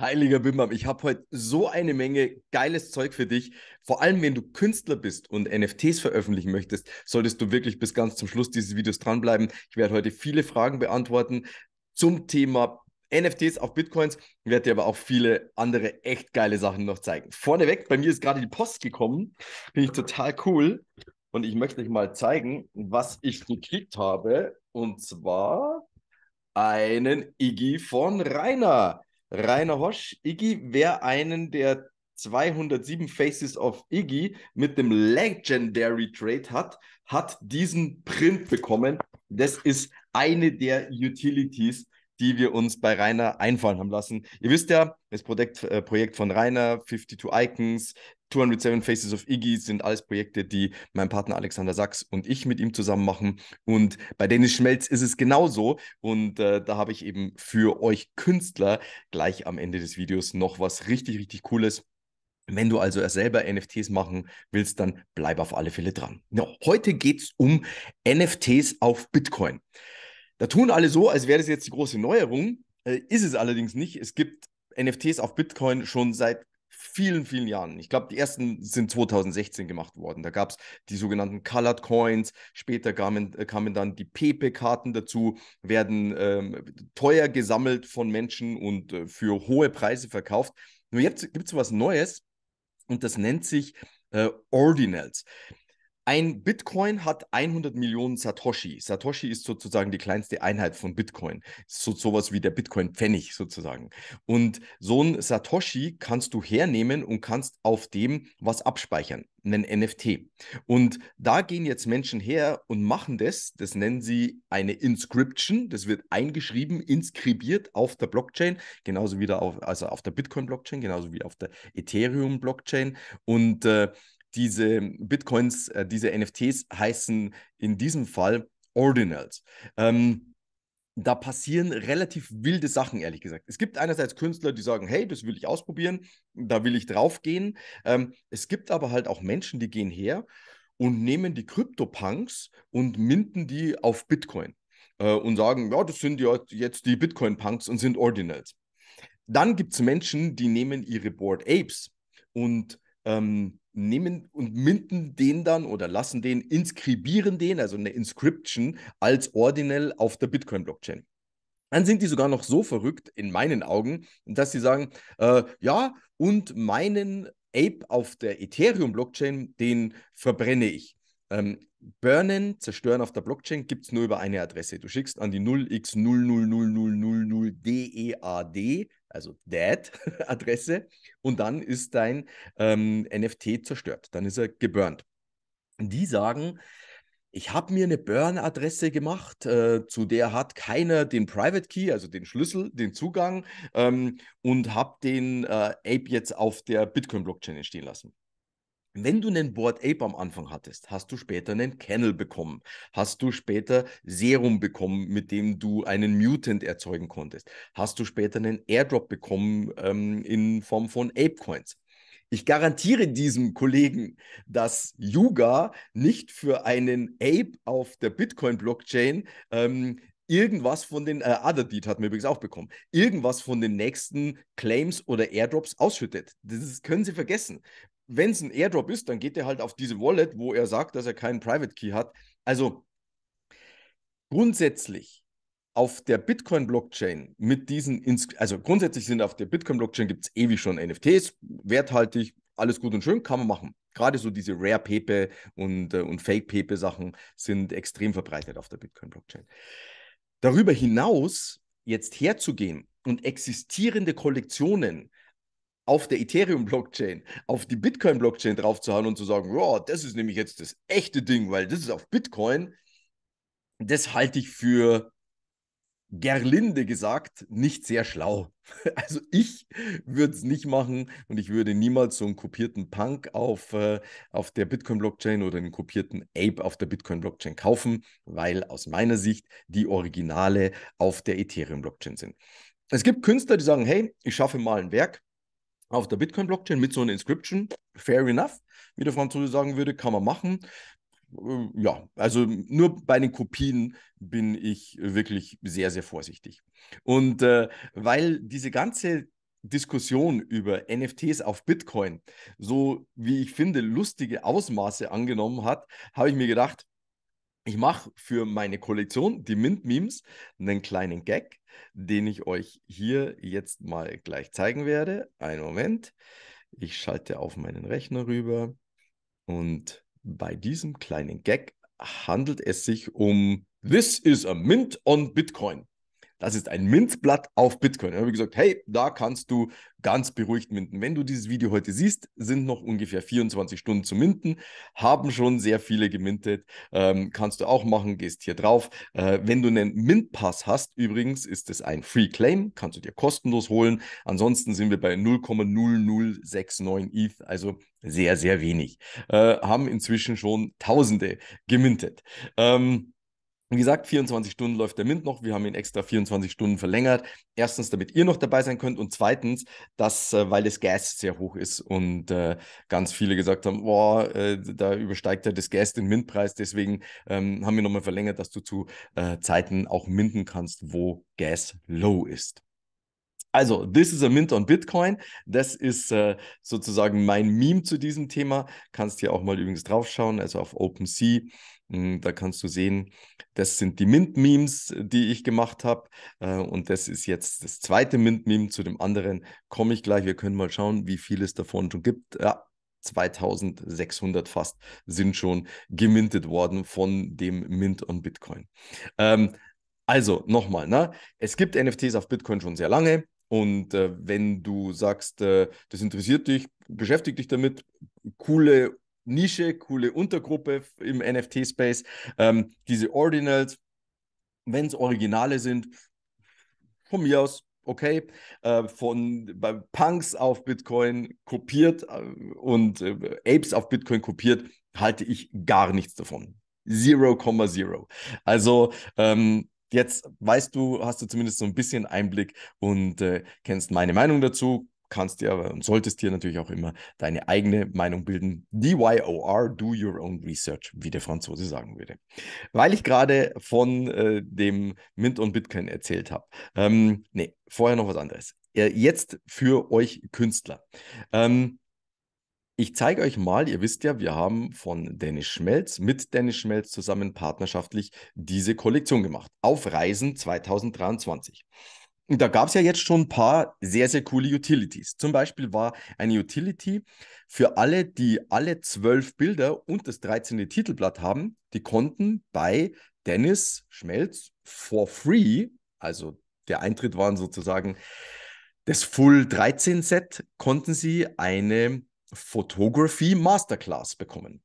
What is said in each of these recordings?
Heiliger Bimbam, ich habe heute so eine Menge geiles Zeug für dich. Vor allem, wenn du Künstler bist und NFTs veröffentlichen möchtest, solltest du wirklich bis ganz zum Schluss dieses Videos dranbleiben. Ich werde heute viele Fragen beantworten zum Thema NFTs auf Bitcoins. Ich werde dir aber auch viele andere echt geile Sachen noch zeigen. Vorneweg, bei mir ist gerade die Post gekommen. Finde ich total cool. Und ich möchte euch mal zeigen, was ich gekriegt habe. Und zwar einen Iggy von Rainer. Rainer Hosch, Iggy, wer einen der 207 Faces of Iggy mit dem Legendary Trade hat, hat diesen Print bekommen. Das ist eine der Utilities, die wir uns bei Rainer einfallen haben lassen. Ihr wisst ja, das Projekt, äh, Projekt von Rainer, 52 Icons, 207 Faces of Iggy sind alles Projekte, die mein Partner Alexander Sachs und ich mit ihm zusammen machen. Und bei Dennis Schmelz ist es genauso. Und äh, da habe ich eben für euch Künstler gleich am Ende des Videos noch was richtig, richtig Cooles. Wenn du also selber NFTs machen willst, dann bleib auf alle Fälle dran. Ja, heute geht es um NFTs auf Bitcoin. Da tun alle so, als wäre das jetzt die große Neuerung. Äh, ist es allerdings nicht. Es gibt NFTs auf Bitcoin schon seit vielen, vielen Jahren. Ich glaube, die ersten sind 2016 gemacht worden. Da gab es die sogenannten Colored Coins. Später kamen, äh, kamen dann die Pepe-Karten dazu, werden ähm, teuer gesammelt von Menschen und äh, für hohe Preise verkauft. Nur jetzt gibt es was Neues und das nennt sich äh, Ordinals. Ein Bitcoin hat 100 Millionen Satoshi. Satoshi ist sozusagen die kleinste Einheit von Bitcoin. So sowas wie der Bitcoin Pfennig sozusagen. Und so ein Satoshi kannst du hernehmen und kannst auf dem was abspeichern, einen NFT. Und da gehen jetzt Menschen her und machen das, das nennen sie eine Inscription, das wird eingeschrieben, inskribiert auf der Blockchain, genauso wie auf also auf der Bitcoin Blockchain, genauso wie auf der Ethereum Blockchain und äh, diese Bitcoins, äh, diese NFTs heißen in diesem Fall Ordinals. Ähm, da passieren relativ wilde Sachen, ehrlich gesagt. Es gibt einerseits Künstler, die sagen, hey, das will ich ausprobieren, da will ich draufgehen. Ähm, es gibt aber halt auch Menschen, die gehen her und nehmen die Krypto-Punks und minten die auf Bitcoin äh, und sagen, ja, das sind ja jetzt die Bitcoin-Punks und sind Ordinals. Dann gibt es Menschen, die nehmen ihre Board Apes und ähm, nehmen und minten den dann oder lassen den, inskribieren den, also eine Inscription, als Ordinal auf der Bitcoin-Blockchain. Dann sind die sogar noch so verrückt, in meinen Augen, dass sie sagen, äh, ja, und meinen Ape auf der Ethereum-Blockchain, den verbrenne ich. Ähm, Burnen, zerstören auf der Blockchain, gibt es nur über eine Adresse. Du schickst an die 0x0000000 DEAD also Dad-Adresse, und dann ist dein ähm, NFT zerstört. Dann ist er geburnt. Die sagen, ich habe mir eine Burn-Adresse gemacht, äh, zu der hat keiner den Private Key, also den Schlüssel, den Zugang ähm, und habe den äh, Ape jetzt auf der Bitcoin-Blockchain entstehen lassen wenn du einen Board Ape am Anfang hattest, hast du später einen Kennel bekommen, hast du später Serum bekommen, mit dem du einen Mutant erzeugen konntest, hast du später einen Airdrop bekommen ähm, in Form von Ape Coins. Ich garantiere diesem Kollegen, dass Yuga nicht für einen Ape auf der Bitcoin-Blockchain ähm, irgendwas von den, äh, Otherdeed hat mir übrigens auch bekommen, irgendwas von den nächsten Claims oder Airdrops ausschüttet. Das können Sie vergessen wenn es ein Airdrop ist, dann geht er halt auf diese Wallet, wo er sagt, dass er keinen Private Key hat. Also grundsätzlich auf der Bitcoin-Blockchain mit diesen, Ins also grundsätzlich sind auf der Bitcoin-Blockchain gibt es ewig eh schon NFTs, werthaltig, alles gut und schön, kann man machen. Gerade so diese Rare-Pepe und, äh, und Fake-Pepe-Sachen sind extrem verbreitet auf der Bitcoin-Blockchain. Darüber hinaus jetzt herzugehen und existierende Kollektionen auf der Ethereum-Blockchain, auf die Bitcoin-Blockchain draufzuhauen und zu sagen, ja, das ist nämlich jetzt das echte Ding, weil das ist auf Bitcoin, das halte ich für gerlinde gesagt nicht sehr schlau. Also ich würde es nicht machen und ich würde niemals so einen kopierten Punk auf, äh, auf der Bitcoin-Blockchain oder einen kopierten Ape auf der Bitcoin-Blockchain kaufen, weil aus meiner Sicht die Originale auf der Ethereum-Blockchain sind. Es gibt Künstler, die sagen, hey, ich schaffe mal ein Werk, auf der Bitcoin-Blockchain mit so einer Inscription. Fair enough, wie der Franzose sagen würde, kann man machen. Äh, ja, also nur bei den Kopien bin ich wirklich sehr, sehr vorsichtig. Und äh, weil diese ganze Diskussion über NFTs auf Bitcoin so, wie ich finde, lustige Ausmaße angenommen hat, habe ich mir gedacht, ich mache für meine Kollektion, die Mint-Memes, einen kleinen Gag, den ich euch hier jetzt mal gleich zeigen werde. Einen Moment. Ich schalte auf meinen Rechner rüber. Und bei diesem kleinen Gag handelt es sich um This is a Mint on Bitcoin. Das ist ein Minzblatt auf Bitcoin. Da habe ich gesagt, hey, da kannst du ganz beruhigt minden. Wenn du dieses Video heute siehst, sind noch ungefähr 24 Stunden zu minden, haben schon sehr viele gemintet. Ähm, kannst du auch machen, gehst hier drauf. Äh, wenn du einen Mintpass hast, übrigens, ist es ein Free Claim, kannst du dir kostenlos holen. Ansonsten sind wir bei 0,0069 ETH, also sehr, sehr wenig. Äh, haben inzwischen schon Tausende gemintet. Ähm, wie gesagt, 24 Stunden läuft der Mint noch. Wir haben ihn extra 24 Stunden verlängert. Erstens, damit ihr noch dabei sein könnt. Und zweitens, dass, äh, weil das Gas sehr hoch ist und äh, ganz viele gesagt haben, boah, äh, da übersteigt ja das Gas den Mintpreis. Deswegen ähm, haben wir nochmal verlängert, dass du zu äh, Zeiten auch minden kannst, wo Gas low ist. Also, this is a mint on Bitcoin. Das ist äh, sozusagen mein Meme zu diesem Thema. Kannst hier auch mal übrigens draufschauen, also auf OpenSea hm, da kannst du sehen, das sind die Mint-Memes, die ich gemacht habe. Äh, und das ist jetzt das zweite Mint-Meme. Zu dem anderen komme ich gleich. Wir können mal schauen, wie viel es davon schon gibt. Ja, 2600 fast sind schon gemintet worden von dem Mint on Bitcoin. Ähm, also nochmal, ne? es gibt NFTs auf Bitcoin schon sehr lange. Und äh, wenn du sagst, äh, das interessiert dich, beschäftigt dich damit, coole Nische, coole Untergruppe im NFT-Space. Ähm, diese Ordinals, wenn es Originale sind, von mir aus, okay, äh, von bei Punks auf Bitcoin kopiert äh, und äh, Apes auf Bitcoin kopiert, halte ich gar nichts davon. 0,0. Also ähm, jetzt weißt du, hast du zumindest so ein bisschen Einblick und äh, kennst meine Meinung dazu kannst dir aber und solltest dir natürlich auch immer deine eigene Meinung bilden. DYOR, do your own research, wie der Franzose sagen würde. Weil ich gerade von äh, dem Mint und Bitcoin erzählt habe. Ähm, nee, vorher noch was anderes. Äh, jetzt für euch Künstler. Ähm, ich zeige euch mal, ihr wisst ja, wir haben von Dennis Schmelz mit Dennis Schmelz zusammen partnerschaftlich diese Kollektion gemacht. Auf Reisen 2023 da gab es ja jetzt schon ein paar sehr, sehr coole Utilities. Zum Beispiel war eine Utility für alle, die alle zwölf Bilder und das 13. Titelblatt haben, die konnten bei Dennis Schmelz for free, also der Eintritt waren sozusagen das Full 13 Set, konnten sie eine Photography Masterclass bekommen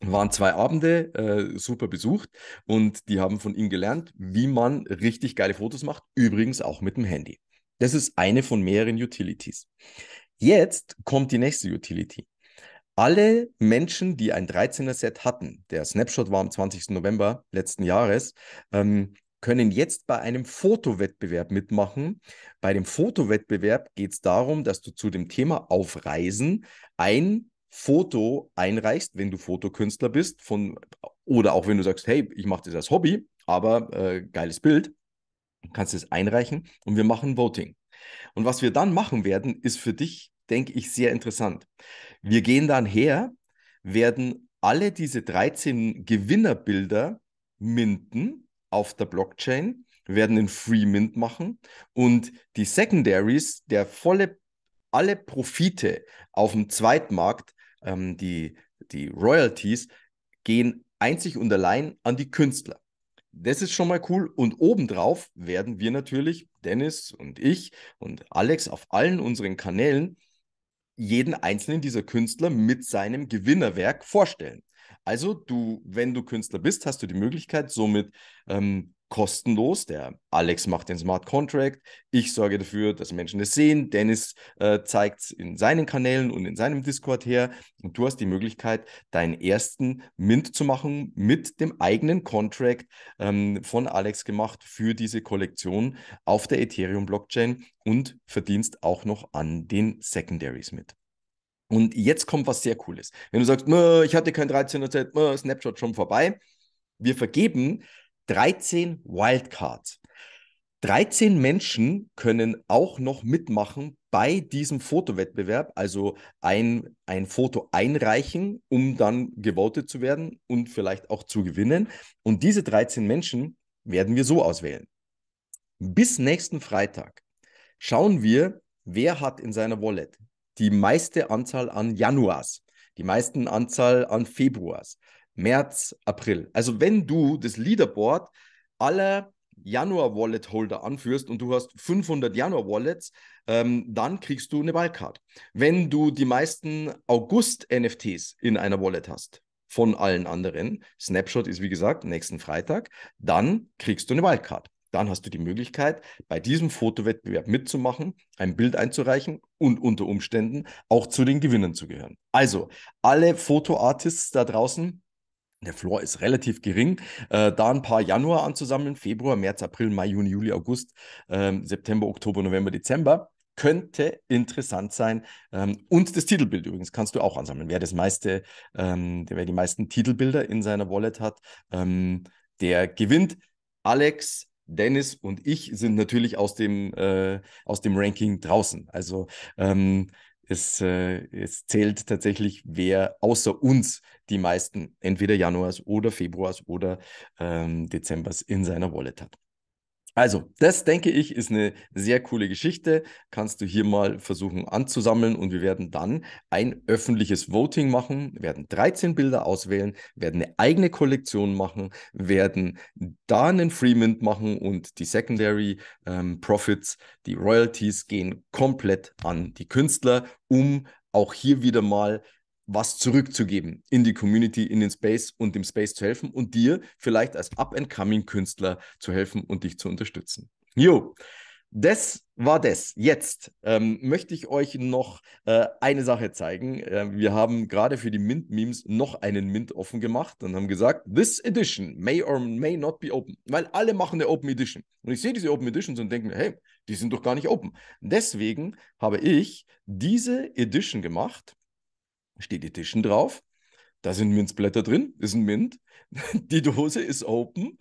waren zwei Abende, äh, super besucht und die haben von ihm gelernt, wie man richtig geile Fotos macht, übrigens auch mit dem Handy. Das ist eine von mehreren Utilities. Jetzt kommt die nächste Utility. Alle Menschen, die ein 13er-Set hatten, der Snapshot war am 20. November letzten Jahres, ähm, können jetzt bei einem Fotowettbewerb mitmachen. Bei dem Fotowettbewerb geht es darum, dass du zu dem Thema Aufreisen ein Foto einreichst, wenn du Fotokünstler bist, von, oder auch wenn du sagst, hey, ich mache das als Hobby, aber äh, geiles Bild, kannst du es einreichen und wir machen Voting. Und was wir dann machen werden, ist für dich, denke ich, sehr interessant. Wir gehen dann her, werden alle diese 13 Gewinnerbilder minten auf der Blockchain, werden einen Free Mint machen und die Secondaries, der volle alle Profite auf dem Zweitmarkt ähm, die, die Royalties gehen einzig und allein an die Künstler. Das ist schon mal cool. Und obendrauf werden wir natürlich, Dennis und ich und Alex auf allen unseren Kanälen, jeden einzelnen dieser Künstler mit seinem Gewinnerwerk vorstellen. Also, du, wenn du Künstler bist, hast du die Möglichkeit, somit ähm, kostenlos. Der Alex macht den Smart Contract. Ich sorge dafür, dass Menschen es das sehen. Dennis äh, zeigt es in seinen Kanälen und in seinem Discord her. Und du hast die Möglichkeit, deinen ersten Mint zu machen mit dem eigenen Contract ähm, von Alex gemacht für diese Kollektion auf der Ethereum Blockchain und verdienst auch noch an den Secondaries mit. Und jetzt kommt was sehr Cooles. Wenn du sagst, ich hatte kein 13er Zeit, Snapshot schon vorbei, wir vergeben 13 Wildcards. 13 Menschen können auch noch mitmachen bei diesem Fotowettbewerb, also ein, ein Foto einreichen, um dann gewotet zu werden und vielleicht auch zu gewinnen. Und diese 13 Menschen werden wir so auswählen. Bis nächsten Freitag schauen wir, wer hat in seiner Wallet die meiste Anzahl an Januars, die meisten Anzahl an Februars, März, April. Also wenn du das Leaderboard aller Januar-Wallet-Holder anführst und du hast 500 Januar-Wallets, ähm, dann kriegst du eine Wildcard. Wenn du die meisten August-NFTs in einer Wallet hast, von allen anderen, Snapshot ist wie gesagt nächsten Freitag, dann kriegst du eine Wildcard. Dann hast du die Möglichkeit, bei diesem Fotowettbewerb mitzumachen, ein Bild einzureichen und unter Umständen auch zu den Gewinnern zu gehören. Also, alle Fotoartists da draußen, der Floor ist relativ gering. Äh, da ein paar Januar anzusammeln, Februar, März, April, Mai, Juni, Juli, August, ähm, September, Oktober, November, Dezember könnte interessant sein. Ähm, und das Titelbild übrigens kannst du auch ansammeln. Wer das meiste, ähm, wer die meisten Titelbilder in seiner Wallet hat, ähm, der gewinnt. Alex, Dennis und ich sind natürlich aus dem, äh, aus dem Ranking draußen. Also ähm, es, äh, es zählt tatsächlich, wer außer uns die meisten entweder Januars oder Februars oder ähm, Dezembers in seiner Wallet hat. Also, das denke ich, ist eine sehr coole Geschichte. Kannst du hier mal versuchen anzusammeln und wir werden dann ein öffentliches Voting machen, werden 13 Bilder auswählen, werden eine eigene Kollektion machen, werden da einen Freemint machen und die Secondary ähm, Profits, die Royalties gehen komplett an die Künstler, um auch hier wieder mal was zurückzugeben in die Community, in den Space und dem Space zu helfen und dir vielleicht als Up-and-Coming-Künstler zu helfen und dich zu unterstützen. Jo, das war das. Jetzt ähm, möchte ich euch noch äh, eine Sache zeigen. Äh, wir haben gerade für die Mint-Memes noch einen Mint offen gemacht und haben gesagt, this edition may or may not be open, weil alle machen eine Open Edition. Und ich sehe diese Open Editions und denke mir, hey, die sind doch gar nicht open. Deswegen habe ich diese Edition gemacht steht Städtetischen drauf. Da sind Minzblätter drin, ist ein Mint. Die Dose ist open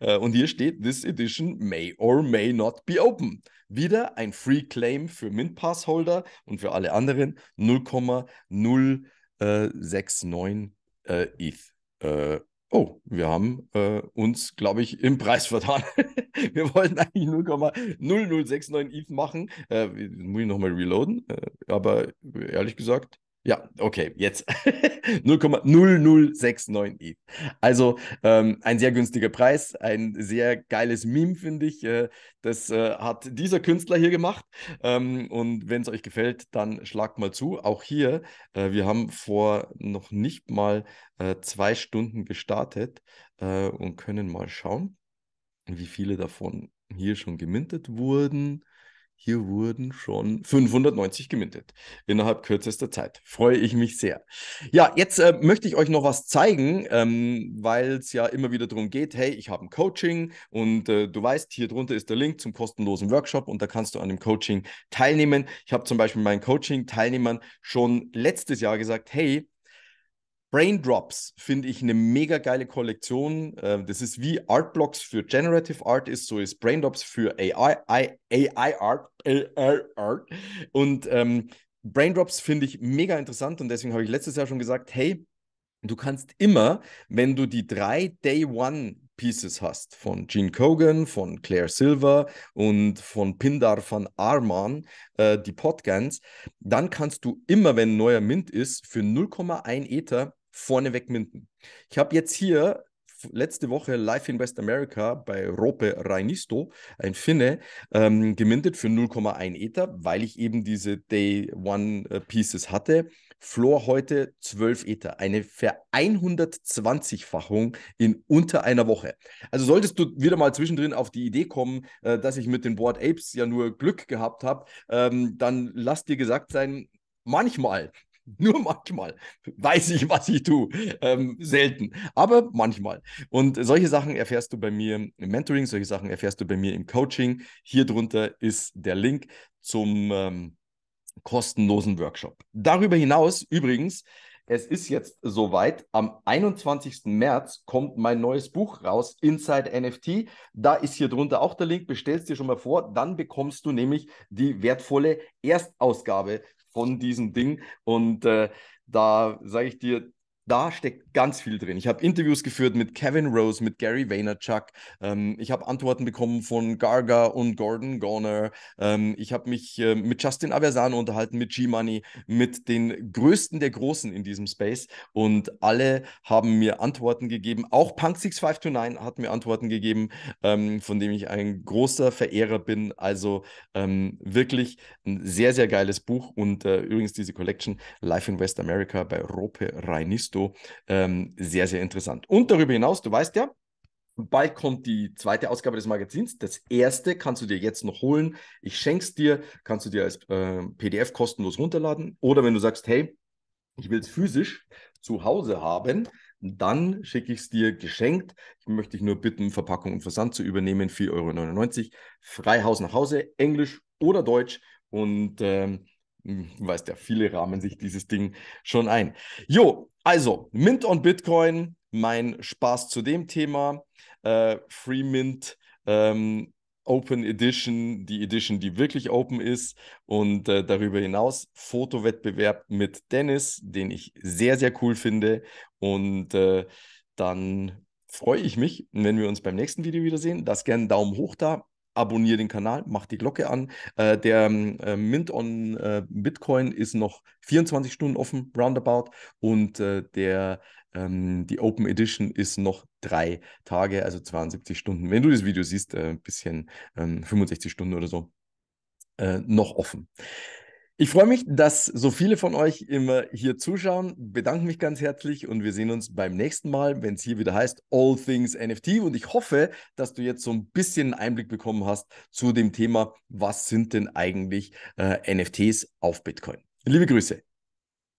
äh, und hier steht: This edition may or may not be open. Wieder ein Free Claim für Mint Passholder und für alle anderen 0,069 äh, äh, ETH. oh, wir haben uns, glaube ich, im Preis vertan. wir wollten eigentlich 0,0069 ETH machen. muss ich nochmal reloaden, aber ehrlich gesagt, ja, okay, jetzt 0,0069 ETH. Also ähm, ein sehr günstiger Preis, ein sehr geiles Meme, finde ich. Äh, das äh, hat dieser Künstler hier gemacht. Ähm, und wenn es euch gefällt, dann schlagt mal zu. Auch hier, äh, wir haben vor noch nicht mal äh, zwei Stunden gestartet äh, und können mal schauen, wie viele davon hier schon gemintet wurden. Hier wurden schon 590 gemintet innerhalb kürzester Zeit. Freue ich mich sehr. Ja, jetzt äh, möchte ich euch noch was zeigen, ähm, weil es ja immer wieder darum geht, hey, ich habe ein Coaching und äh, du weißt, hier drunter ist der Link zum kostenlosen Workshop und da kannst du an dem Coaching teilnehmen. Ich habe zum Beispiel meinen Coaching-Teilnehmern schon letztes Jahr gesagt, hey, Braindrops finde ich eine mega geile Kollektion. Äh, das ist wie Artblocks für Generative Art ist, so ist Braindrops für AI, AI Art, AI Art. Und ähm, Braindrops finde ich mega interessant und deswegen habe ich letztes Jahr schon gesagt, hey, du kannst immer, wenn du die drei Day One Pieces hast von Gene Kogan, von Claire Silver und von Pindar van Arman, äh, die Podgans, dann kannst du immer, wenn neuer Mint ist, für 0,1 Ether vorneweg minden. Ich habe jetzt hier letzte Woche live in West America bei Rope Rainisto, ein Finne, ähm, gemintet für 0,1 Ether, weil ich eben diese Day One äh, Pieces hatte. Floor heute 12 Ether, eine ver 120-fachung in unter einer Woche. Also solltest du wieder mal zwischendrin auf die Idee kommen, äh, dass ich mit den Board Apes ja nur Glück gehabt habe, ähm, dann lass dir gesagt sein, manchmal Nur manchmal weiß ich, was ich tue. Ähm, mhm. selten, aber manchmal. Und solche Sachen erfährst du bei mir im Mentoring, solche Sachen erfährst du bei mir im Coaching. Hier drunter ist der Link zum ähm, kostenlosen Workshop. Darüber hinaus übrigens, es ist jetzt soweit. Am 21. März kommt mein neues Buch raus, Inside NFT. Da ist hier drunter auch der Link. Bestellst dir schon mal vor. Dann bekommst du nämlich die wertvolle Erstausgabe von diesem Ding. Und äh, da sage ich dir, da steckt ganz viel drin. Ich habe Interviews geführt mit Kevin Rose, mit Gary Vaynerchuk. Ähm, ich habe Antworten bekommen von Garga und Gordon Garner. Ähm, ich habe mich äh, mit Justin Aversano unterhalten, mit G-Money, mit den Größten der Großen in diesem Space. Und alle haben mir Antworten gegeben. Auch Punk6529 hat mir Antworten gegeben, ähm, von dem ich ein großer Verehrer bin. Also ähm, wirklich ein sehr, sehr geiles Buch. Und äh, übrigens diese Collection Life in West America bei Rope Reinisto Gusto ähm, sehr, sehr interessant. Und darüber hinaus, du weißt ja, Bald kommt die zweite Ausgabe des Magazins. Das erste kannst du dir jetzt noch holen. Ich schenke es dir, kannst du dir als äh, PDF kostenlos runterladen. Oder wenn du sagst, hey, ich will es physisch zu Hause haben, dann schicke ich es dir geschenkt. Ich möchte dich nur bitten, Verpackung und Versand zu übernehmen. 4,99 Euro. Freihaus nach Hause, Englisch oder Deutsch. Und ähm, hm, weiß der, viele rahmen sich dieses Ding schon ein. Jo, also Mint und Bitcoin, mein Spaß zu dem Thema. Äh, Free Mint, ähm, Open Edition, die Edition, die wirklich open ist. Und äh, darüber hinaus Fotowettbewerb mit Dennis, den ich sehr, sehr cool finde. Und äh, dann freue ich mich, wenn wir uns beim nächsten Video wiedersehen. Lasst gerne einen Daumen hoch da abonniere den Kanal, mach die Glocke an. Äh, der ähm, äh, Mint on äh, Bitcoin ist noch 24 Stunden offen, roundabout. Und äh, der, ähm, die Open Edition ist noch drei Tage, also 72 Stunden. Wenn du das Video siehst, ein äh, bisschen 65 ähm, Stunden oder so, äh, noch offen. Ich freue mich, dass so viele von euch immer hier zuschauen. Bedanke mich ganz herzlich und wir sehen uns beim nächsten Mal, wenn es hier wieder heißt All Things NFT. Und ich hoffe, dass du jetzt so ein bisschen Einblick bekommen hast zu dem Thema, was sind denn eigentlich äh, NFTs auf Bitcoin. Liebe Grüße.